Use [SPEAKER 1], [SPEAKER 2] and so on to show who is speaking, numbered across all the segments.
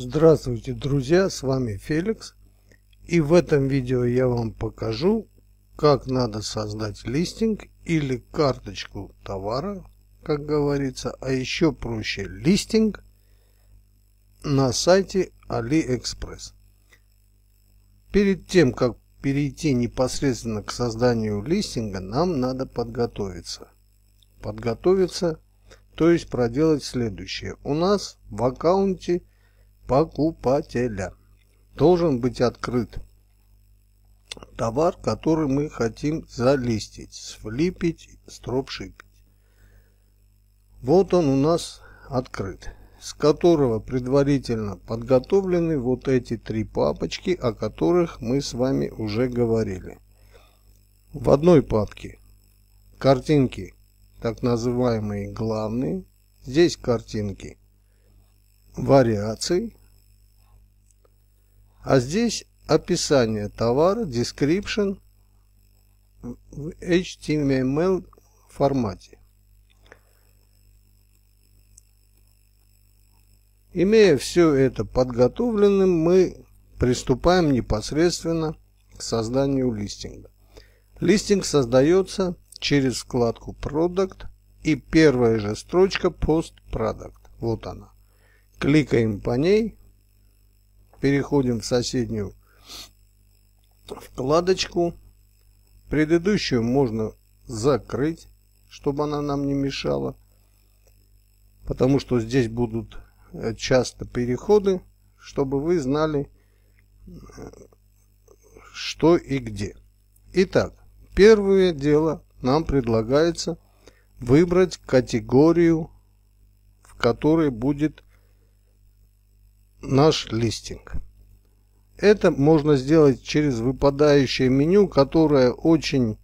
[SPEAKER 1] Здравствуйте, друзья! С вами Феликс. И в этом видео я вам покажу, как надо создать листинг или карточку товара, как говорится, а еще проще листинг на сайте AliExpress. Перед тем, как перейти непосредственно к созданию листинга, нам надо подготовиться. Подготовиться, то есть проделать следующее. У нас в аккаунте – покупателя должен быть открыт товар, который мы хотим залистить, сфлипить, стропшипить. Вот он у нас открыт, с которого предварительно подготовлены вот эти три папочки, о которых мы с вами уже говорили. В одной папке картинки, так называемые главные, здесь картинки вариаций, а здесь описание товара, description в HTML эм формате. Имея все это подготовленным, мы приступаем непосредственно к созданию листинга. Листинг создается через вкладку Product и первая же строчка Post Product. Вот она. Кликаем по ней переходим в соседнюю вкладочку. Предыдущую можно закрыть, чтобы она нам не мешала, потому что здесь будут э, часто переходы, чтобы вы знали, э, что и где. Итак, первое дело нам предлагается выбрать категорию, в которой будет наш листинг. Это можно сделать через выпадающее меню, которое очень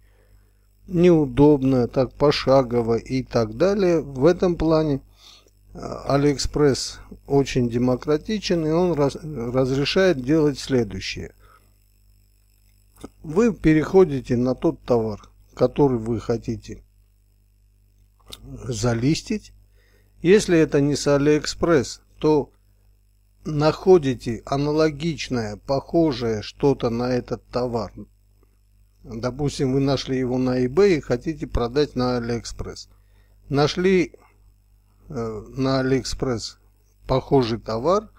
[SPEAKER 1] неудобно, так пошагово и так далее. В этом плане а, Алиэкспресс очень демократичен, и он раз, разрешает делать следующее. Вы переходите на тот товар, который вы хотите залистить. Если это не с Алиэкспресс, то находите аналогичное, похожее что-то на этот товар. Допустим, вы нашли его на eBay и хотите продать на AliExpress. Нашли э, на AliExpress похожий товар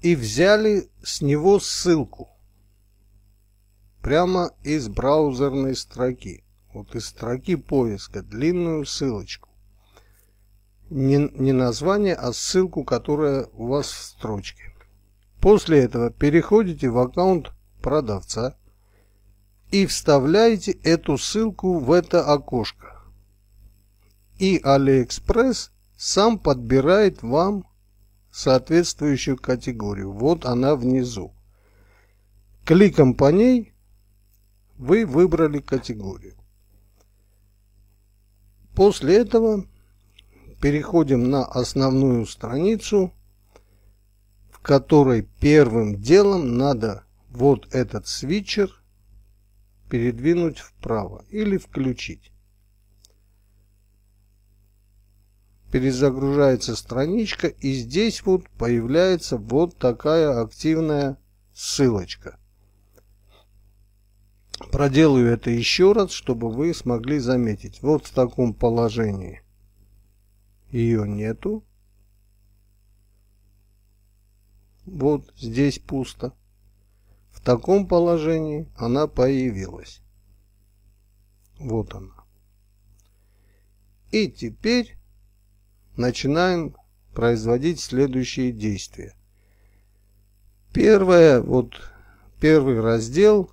[SPEAKER 1] и взяли с него ссылку прямо из браузерной строки. Вот из строки поиска длинную ссылочку не, не название, а ссылку, которая у вас в строчке. После этого переходите в аккаунт продавца и вставляете эту ссылку в это окошко. И AliExpress сам подбирает вам соответствующую категорию. Вот она внизу. Кликом по ней вы выбрали категорию. После этого переходим на основную страницу, в которой первым делом надо вот этот свитчер передвинуть вправо или включить. Перезагружается страничка и здесь вот появляется вот такая активная ссылочка. Проделаю это еще раз, чтобы вы смогли заметить. Вот в таком положении ее нету? Вот здесь пусто. В таком положении она появилась. Вот она. И теперь начинаем производить следующие действия. Первое, вот первый раздел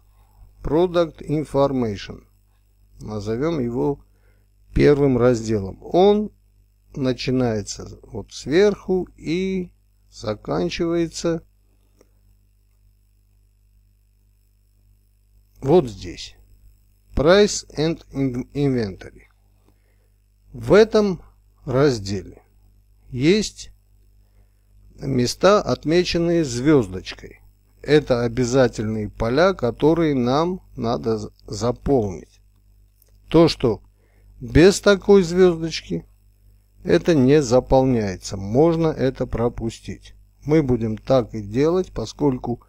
[SPEAKER 1] Product Information. Назовем его первым разделом. Он начинается вот сверху и заканчивается вот здесь. Price and Inventory. В этом разделе есть места, отмеченные звездочкой. Это обязательные поля, которые нам надо заполнить. То, что без такой звездочки это не заполняется, можно это пропустить. Мы будем так и делать, поскольку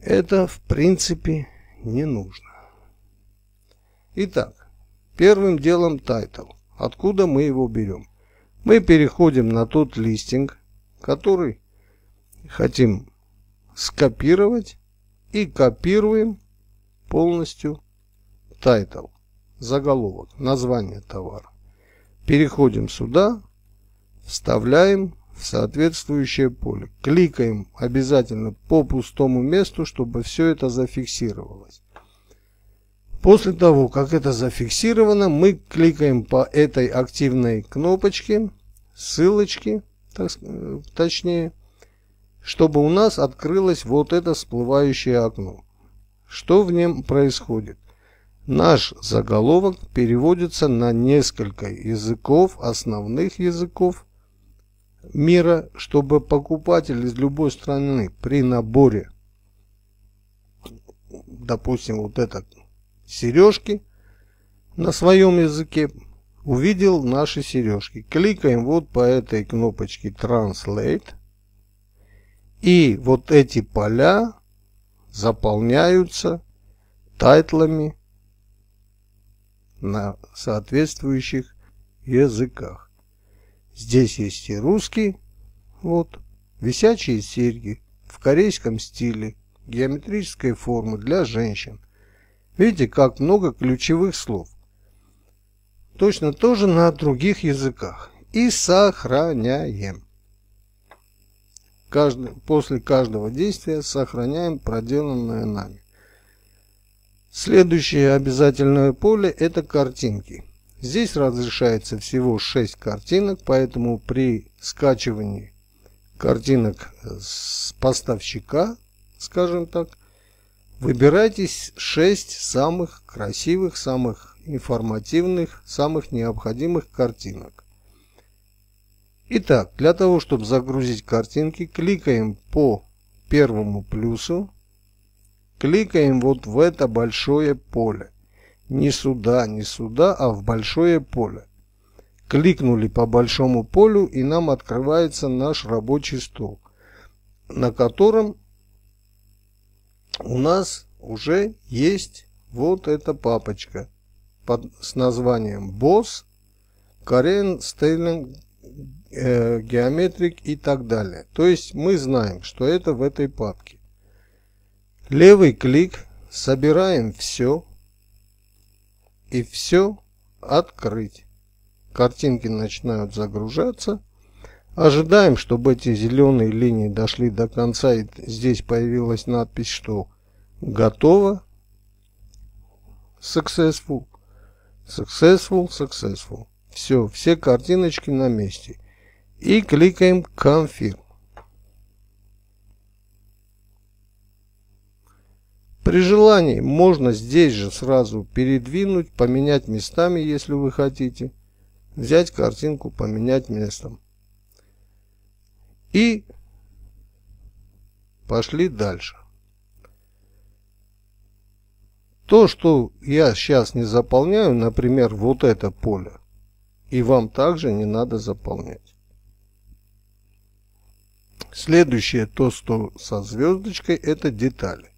[SPEAKER 1] это в принципе не нужно. Итак, первым делом тайтл. Откуда мы его берем? Мы переходим на тот листинг, который хотим скопировать и копируем полностью тайтл, заголовок, название товара. Переходим сюда, вставляем в соответствующее поле. Кликаем обязательно по пустому месту, чтобы все это зафиксировалось. После того, как это зафиксировано, мы кликаем по этой активной кнопочке, ссылочке, так, точнее, чтобы у нас открылось вот это всплывающее окно. Что в нем происходит? Наш заголовок переводится на несколько языков, основных языков мира, чтобы покупатель из любой страны при наборе, допустим, вот это сережки на своем языке, увидел наши сережки. Кликаем вот по этой кнопочке Translate. И вот эти поля заполняются тайтлами на соответствующих языках. Здесь есть и русский, вот, висячие серьги в корейском стиле, геометрической формы для женщин. Видите, как много ключевых слов. Точно тоже на других языках. И сохраняем. Каждый, после каждого действия сохраняем проделанное нами. Следующее обязательное поле – это картинки. Здесь разрешается всего 6 картинок, поэтому при скачивании картинок с поставщика, скажем так, выбирайте 6 самых красивых, самых информативных, самых необходимых картинок. Итак, для того, чтобы загрузить картинки, кликаем по первому плюсу, Кликаем вот в это большое поле. Не сюда, не сюда, а в большое поле. Кликнули по большому полю и нам открывается наш рабочий стол, на котором у нас уже есть вот эта папочка под, с названием Boss, Korean Styling Geometric и так далее. То есть мы знаем, что это в этой папке. Левый клик, собираем все и все открыть. Картинки начинают загружаться. Ожидаем, чтобы эти зеленые линии дошли до конца и здесь появилась надпись, что готово. Successful. Successful, successful. Все, все картиночки на месте. И кликаем Confirm. При желании можно здесь же сразу передвинуть, поменять местами, если вы хотите. Взять картинку, поменять местом. И пошли дальше. То, что я сейчас не заполняю, например, вот это поле, и вам также не надо заполнять. Следующее, то, что со звездочкой, это детали.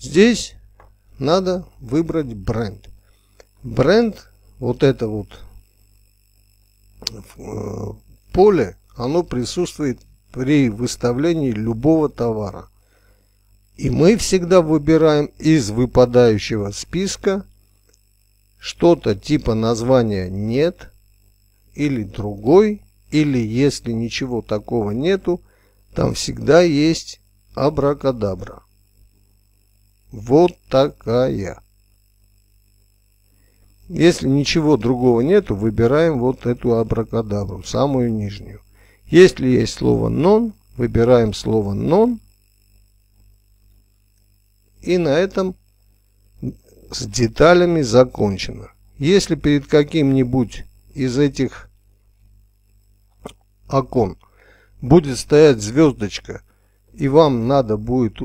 [SPEAKER 1] Здесь надо выбрать бренд. Бренд, вот это вот э, поле, оно присутствует при выставлении любого товара. И мы всегда выбираем из выпадающего списка что-то типа названия «нет» или «другой», или если ничего такого нету, там всегда есть абракадабра. Вот такая. Если ничего другого нету, выбираем вот эту абракадабру, самую нижнюю. Если есть слово non, выбираем слово non. И на этом с деталями закончено. Если перед каким-нибудь из этих окон будет стоять звездочка, и вам надо будет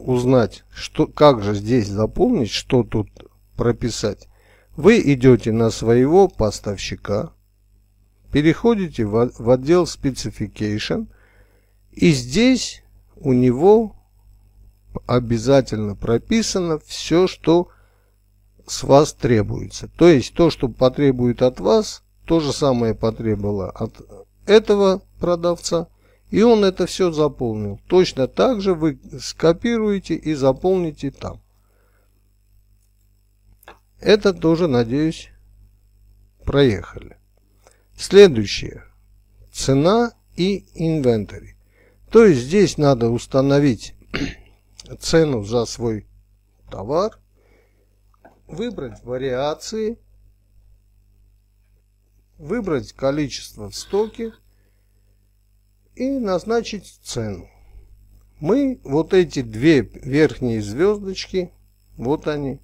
[SPEAKER 1] узнать, что, как же здесь заполнить, что тут прописать, вы идете на своего поставщика, переходите в, в отдел Specification, и здесь у него обязательно прописано все, что с вас требуется. То есть то, что потребует от вас, то же самое потребовало от этого продавца – и он это все заполнил. Точно так же вы скопируете и заполните там. Это тоже, надеюсь, проехали. Следующее. Цена и инвентарь. То есть здесь надо установить цену за свой товар, выбрать вариации, выбрать количество в стоке, и назначить цену. Мы вот эти две верхние звездочки, вот они,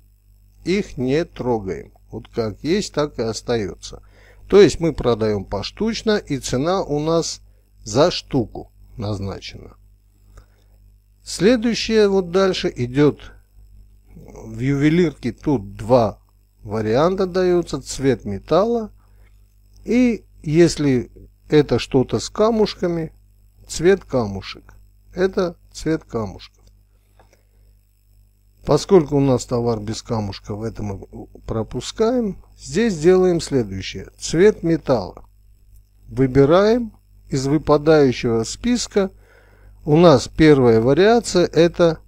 [SPEAKER 1] их не трогаем. Вот как есть, так и остается. То есть мы продаем поштучно и цена у нас за штуку назначена. Следующее вот дальше идет в ювелирке тут два варианта даются. Цвет металла. И если это что-то с камушками, цвет камушек. Это цвет камушка Поскольку у нас товар без камушка, в этом мы пропускаем. Здесь делаем следующее. Цвет металла. Выбираем из выпадающего списка. У нас первая вариация это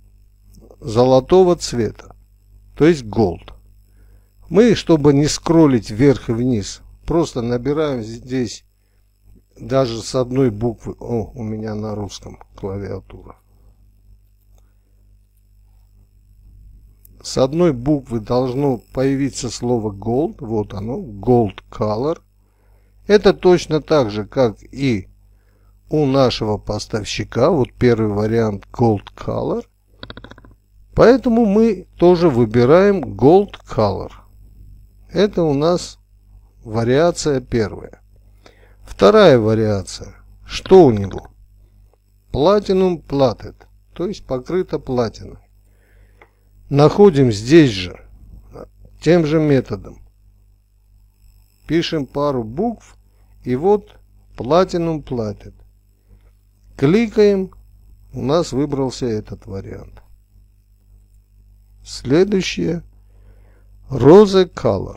[SPEAKER 1] золотого цвета, то есть gold. Мы, чтобы не скроллить вверх и вниз, просто набираем здесь даже с одной буквы. О, у меня на русском клавиатура. С одной буквы должно появиться слово gold. Вот оно, gold color. Это точно так же, как и у нашего поставщика. Вот первый вариант gold color. Поэтому мы тоже выбираем gold color. Это у нас вариация первая. Вторая вариация. Что у него? Платинум платит, то есть покрыто платиной. Находим здесь же, тем же методом. Пишем пару букв и вот платинум платит. Кликаем, у нас выбрался этот вариант. Следующее. Rose Color.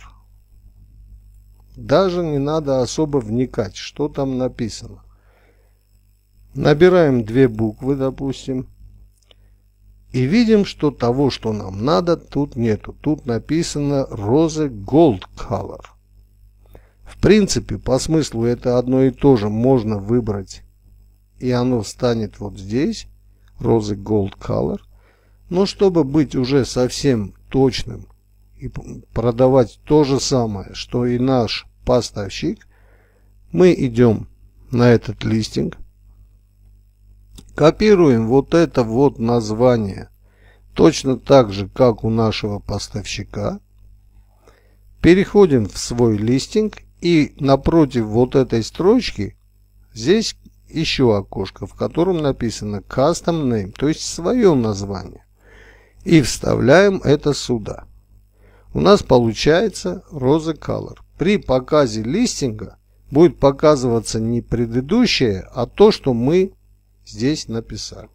[SPEAKER 1] Даже не надо особо вникать, что там написано. Набираем две буквы, допустим, и видим, что того, что нам надо, тут нету. Тут написано "розы Gold Color». В принципе, по смыслу это одно и то же. Можно выбрать, и оно станет вот здесь, "розы Gold Color». Но чтобы быть уже совсем точным и продавать то же самое, что и наш поставщик. Мы идем на этот листинг. Копируем вот это вот название. Точно так же, как у нашего поставщика. Переходим в свой листинг и напротив вот этой строчки здесь еще окошко, в котором написано Custom Name, то есть свое название. И вставляем это сюда. У нас получается Rose Color при показе листинга будет показываться не предыдущее, а то, что мы здесь написали.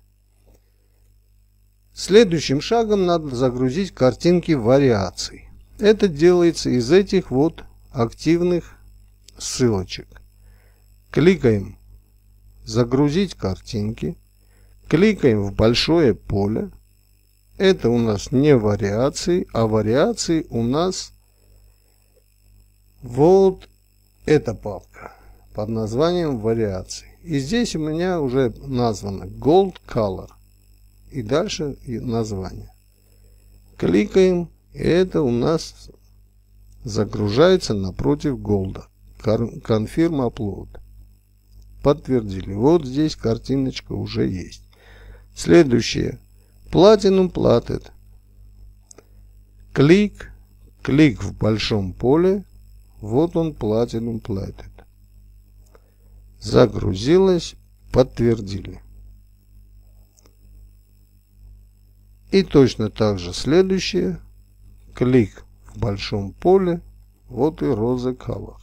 [SPEAKER 1] Следующим шагом надо загрузить картинки вариаций. Это делается из этих вот активных ссылочек. Кликаем «Загрузить картинки». Кликаем в большое поле. Это у нас не вариации, а вариации у нас вот эта папка под названием «Вариации». И здесь у меня уже названо Gold Color. И дальше название. Кликаем, и это у нас загружается напротив голда. Confirm Upload. Подтвердили. Вот здесь картиночка уже есть. Следующее. Platinum Plated. Клик. Клик в большом поле. Вот он платину платит. Загрузилось, подтвердили. И точно так же следующее. Клик в большом поле. Вот и роза color.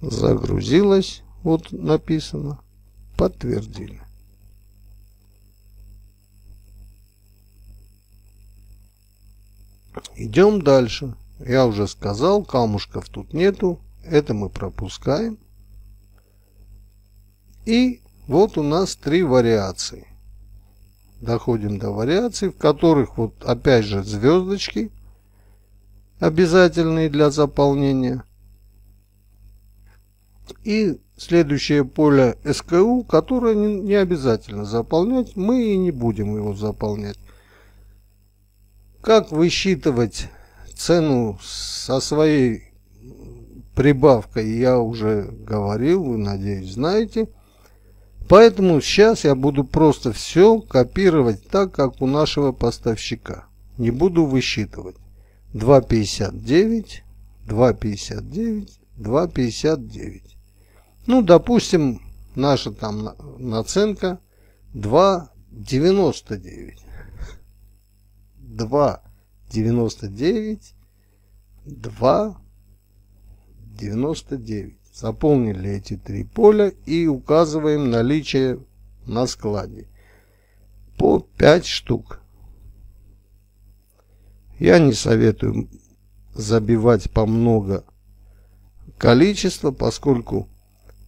[SPEAKER 1] Загрузилось, вот написано. Подтвердили. Идем дальше. Я уже сказал, камушков тут нету. Это мы пропускаем. И вот у нас три вариации. Доходим до вариаций, в которых вот опять же звездочки обязательные для заполнения. И следующее поле СКУ, которое не обязательно заполнять, мы и не будем его заполнять. Как высчитывать цену со своей прибавкой я уже говорил, вы, надеюсь, знаете. Поэтому сейчас я буду просто все копировать так, как у нашего поставщика. Не буду высчитывать. 2,59, 2,59, 2,59. Ну, допустим, наша там наценка 2,99. 2,99. 99, 2, 99. Заполнили эти три поля и указываем наличие на складе по 5 штук. Я не советую забивать по много количества, поскольку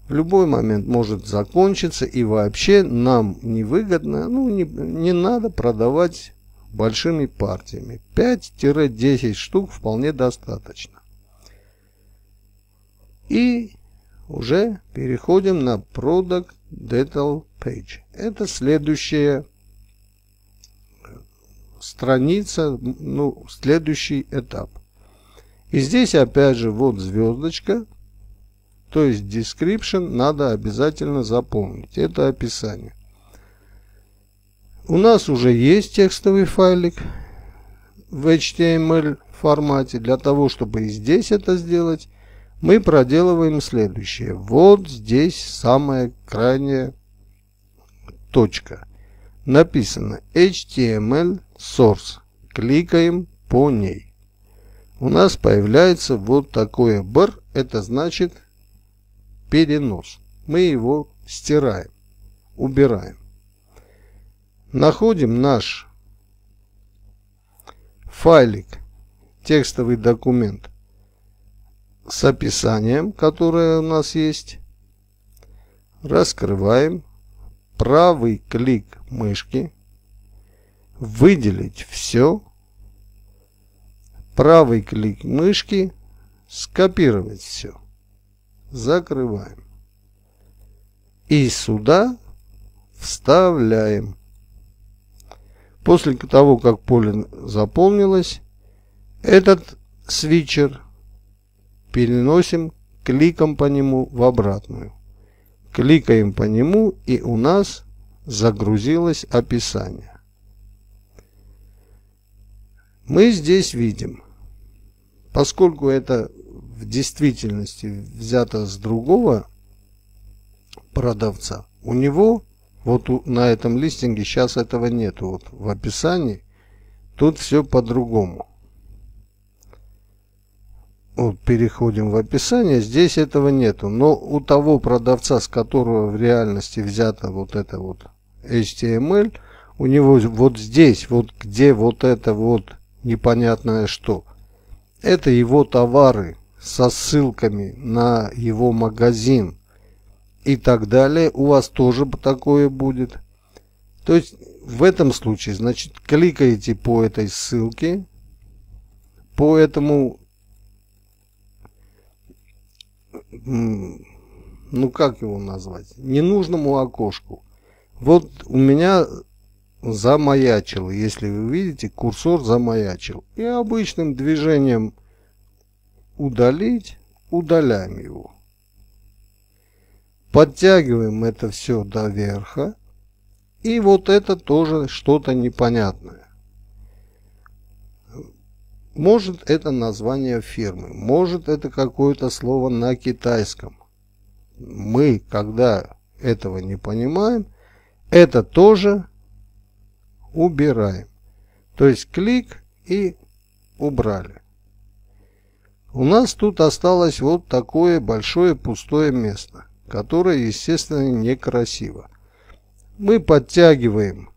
[SPEAKER 1] в любой момент может закончиться и вообще нам невыгодно, ну не, не надо продавать большими партиями. 5-10 штук вполне достаточно. И уже переходим на Product Detail Page. Это следующая э, страница, ну, следующий этап. И здесь опять же вот звездочка, то есть description надо обязательно запомнить, это описание. У нас уже есть текстовый файлик в HTML формате. Для того, чтобы и здесь это сделать, мы проделываем следующее. Вот здесь самая крайняя точка. Написано HTML source. Кликаем по ней. У нас появляется вот такое бар. Это значит перенос. Мы его стираем, убираем. Находим наш файлик, текстовый документ с описанием, которое у нас есть. Раскрываем. Правый клик мышки. Выделить все. Правый клик мышки. Скопировать все. Закрываем. И сюда вставляем После того, как поле заполнилось, этот свитчер переносим кликом по нему в обратную. Кликаем по нему и у нас загрузилось описание. Мы здесь видим, поскольку это в действительности взято с другого продавца, у него вот у, на этом листинге сейчас этого нет. Вот в описании тут все по-другому. Вот переходим в описание. Здесь этого нету. Но у того продавца, с которого в реальности взято вот это вот HTML, эм у него вот здесь, вот где вот это вот непонятное что. Это его товары со ссылками на его магазин и так далее, у вас тоже такое будет. То есть в этом случае, значит, кликаете по этой ссылке, по этому, ну как его назвать, ненужному окошку. Вот у меня замаячил, если вы видите, курсор замаячил. И обычным движением удалить, удаляем его. Подтягиваем это все до верха. И вот это тоже что-то непонятное. Может это название фирмы, может это какое-то слово на китайском. Мы, когда этого не понимаем, это тоже убираем. То есть клик и убрали. У нас тут осталось вот такое большое пустое место которое, естественно, некрасиво. Мы подтягиваем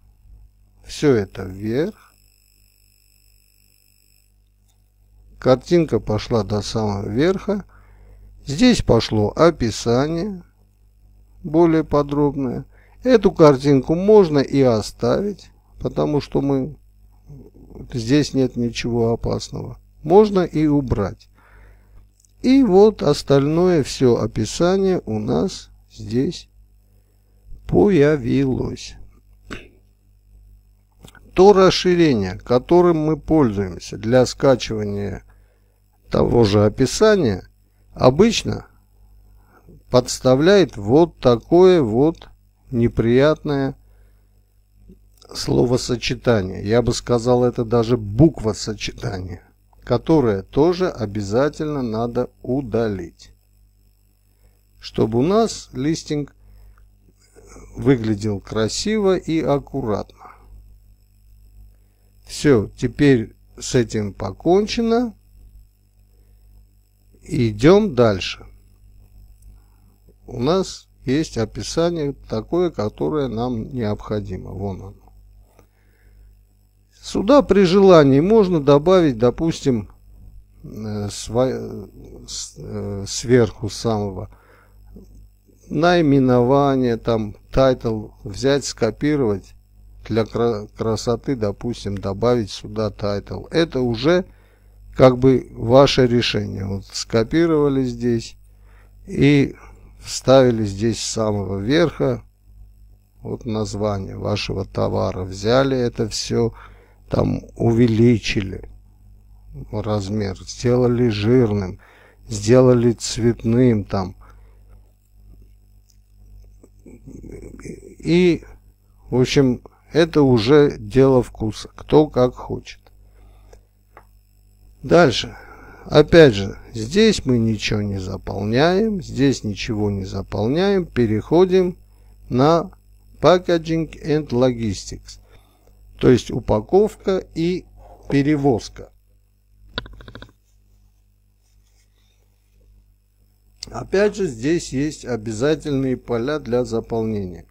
[SPEAKER 1] все это вверх. Картинка пошла до самого верха. Здесь пошло описание более подробное. Эту картинку можно и оставить, потому что мы здесь нет ничего опасного. Можно и убрать. И вот остальное все описание у нас здесь появилось. То расширение, которым мы пользуемся для скачивания того же описания, обычно подставляет вот такое вот неприятное словосочетание. Я бы сказал, это даже буква буквосочетание которое тоже обязательно надо удалить. Чтобы у нас листинг выглядел красиво и аккуратно. Все, теперь с этим покончено. Идем дальше. У нас есть описание такое, которое нам необходимо. Вон оно. Сюда при желании можно добавить, допустим, э, э, сверху самого наименование, там, тайтл взять, скопировать для красоты, допустим, добавить сюда тайтл. Это уже как бы ваше решение. Вот скопировали здесь и вставили здесь с самого верха вот название вашего товара. Взяли это все там увеличили размер, сделали жирным, сделали цветным там. И, в общем, это уже дело вкуса, кто как хочет. Дальше. Опять же, здесь мы ничего не заполняем, здесь ничего не заполняем, переходим на Packaging and Logistics то есть упаковка и перевозка. Опять же, здесь есть обязательные поля для заполнения.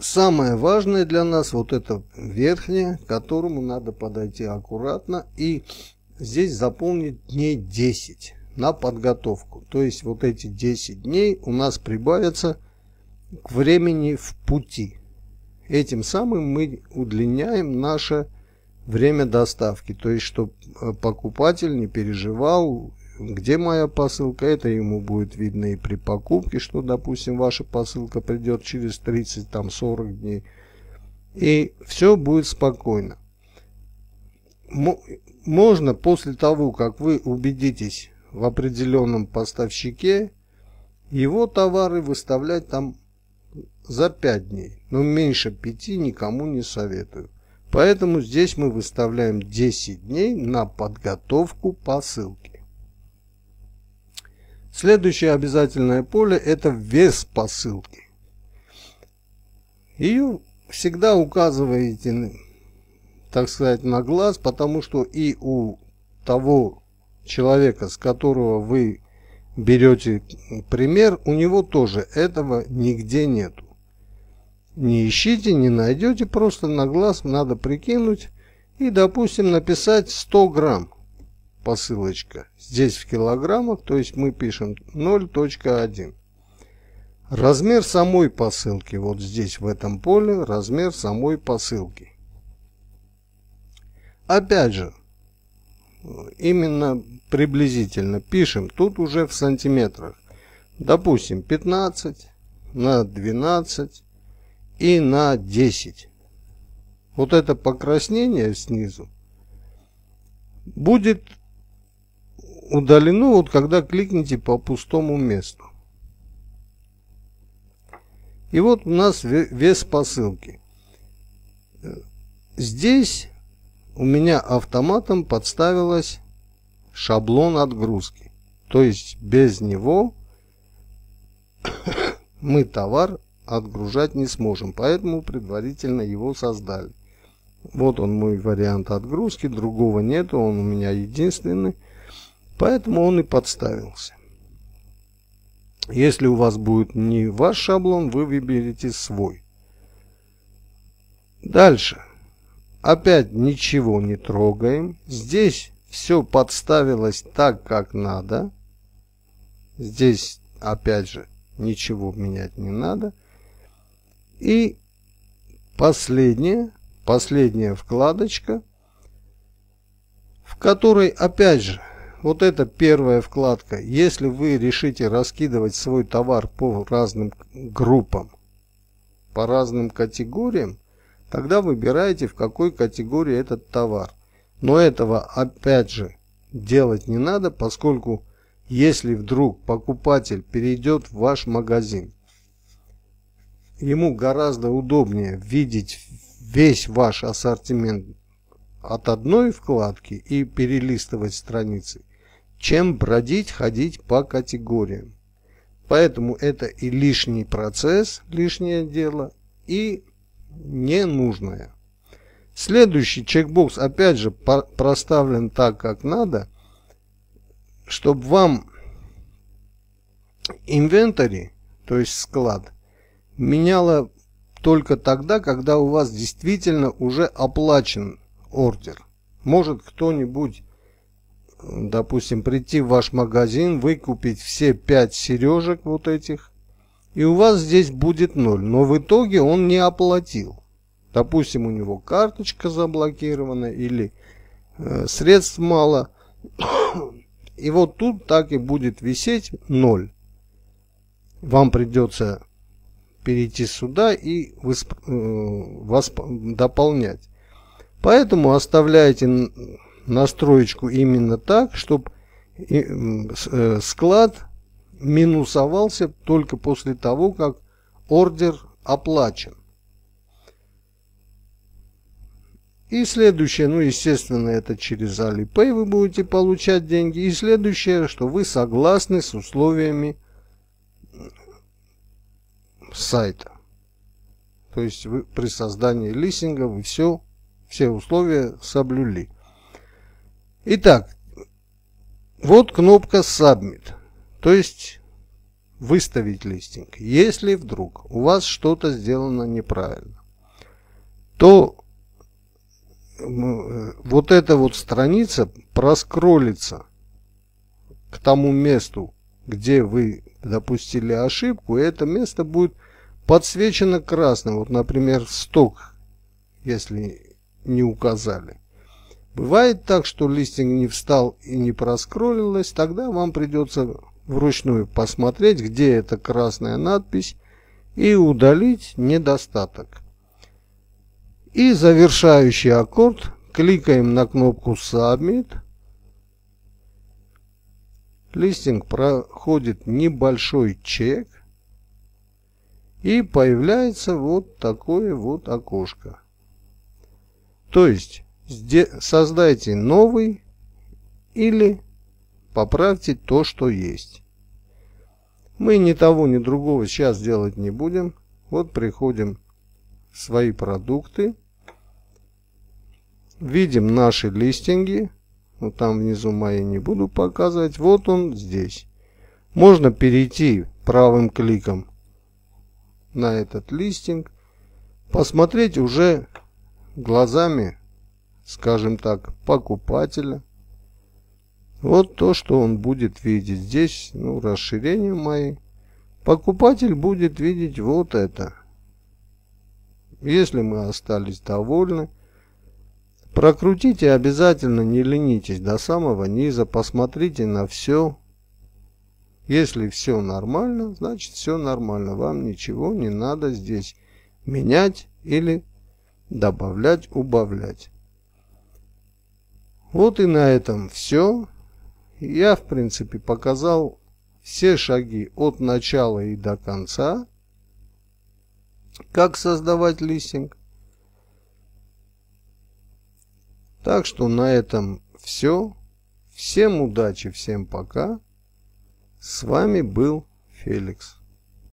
[SPEAKER 1] Самое важное для нас вот это верхнее, к которому надо подойти аккуратно и здесь заполнить дней 10 на подготовку. То есть вот эти 10 дней у нас прибавятся к времени в пути. Этим самым мы удлиняем наше время доставки, то есть, чтобы э, покупатель не переживал, где моя посылка, это ему будет видно и при покупке, что, допустим, ваша посылка придет через 30, там, 40 дней, и все будет спокойно. Можно после того, как вы убедитесь в определенном поставщике, его товары выставлять там за 5 дней, но меньше 5 никому не советую. Поэтому здесь мы выставляем 10 дней на подготовку посылки. Следующее обязательное поле – это вес посылки. Ее всегда указываете, так сказать, на глаз, потому что и у того человека, с которого вы берете пример, у него тоже этого нигде нету. Не ищите, не найдете, просто на глаз надо прикинуть и, допустим, написать 100 грамм посылочка. Здесь в килограммах, то есть мы пишем 0.1. Размер самой посылки, вот здесь в этом поле, размер самой посылки. Опять же, именно приблизительно пишем, тут уже в сантиметрах. Допустим, 15 на 12 и на 10. Вот это покраснение снизу будет удалено, вот когда кликните по пустому месту. И вот у нас вес посылки. Э, здесь у меня автоматом подставилась шаблон отгрузки. То есть без него мы товар отгружать не сможем, поэтому предварительно его создали. Вот он мой вариант отгрузки, другого нету, он у меня единственный, поэтому он и подставился. Если у вас будет не ваш шаблон, вы выберете свой. Дальше. Опять ничего не трогаем. Здесь все подставилось так, как надо. Здесь, опять же, ничего менять не надо. И последняя, последняя вкладочка, в которой, опять же, вот эта первая вкладка. Если вы решите раскидывать свой товар по разным группам, по разным категориям, Тогда выбираете, в какой категории этот товар. Но этого, опять же, делать не надо, поскольку если вдруг покупатель перейдет в ваш магазин, ему гораздо удобнее видеть весь ваш ассортимент от одной вкладки и перелистывать страницы, чем бродить, ходить по категориям. Поэтому это и лишний процесс, лишнее дело, и ненужное. Следующий чекбокс опять же проставлен так, как надо, чтобы вам инвентарь, то есть склад, меняло только тогда, когда у вас действительно уже оплачен ордер. Может кто-нибудь, допустим, прийти в ваш магазин, выкупить все 5 сережек вот этих, и у вас здесь будет ноль, но в итоге он не оплатил. Допустим, у него карточка заблокирована или э, средств мало. И вот тут так и будет висеть ноль. Вам придется перейти сюда и восп... Э, восп... дополнять. Поэтому оставляйте настроечку именно так, чтобы э, склад минусовался только после того, как ордер оплачен. И следующее, ну, естественно, это через Alipay вы будете получать деньги. И следующее, что вы согласны с условиями сайта. То есть вы при создании листинга вы все, все условия соблюли. Итак, вот кнопка Submit. То есть выставить листинг. Если вдруг у вас что-то сделано неправильно, то э, вот эта вот страница проскролится к тому месту, где вы допустили ошибку, и это место будет подсвечено красным. Вот, например, сток, если не указали. Бывает так, что листинг не встал и не проскролилось, тогда вам придется вручную посмотреть, где эта красная надпись, и удалить недостаток. И завершающий аккорд кликаем на кнопку Submit. Листинг проходит небольшой чек. И появляется вот такое вот окошко. То есть создайте новый или Поправьте то, что есть. Мы ни того, ни другого сейчас делать не будем. Вот приходим в свои продукты. Видим наши листинги. Ну, там внизу мои не буду показывать. Вот он здесь. Можно перейти правым кликом на этот листинг. Посмотреть уже глазами, скажем так, покупателя вот то, что он будет видеть здесь, ну, расширение мои. Покупатель будет видеть вот это. Если мы остались довольны, прокрутите обязательно, не ленитесь до самого низа, посмотрите на все. Если все нормально, значит все нормально. Вам ничего не надо здесь менять или добавлять, убавлять. Вот и на этом все я, в принципе, показал все шаги от начала и до конца, как создавать листинг. Так что на этом все. Всем удачи, всем пока. С вами был Феликс.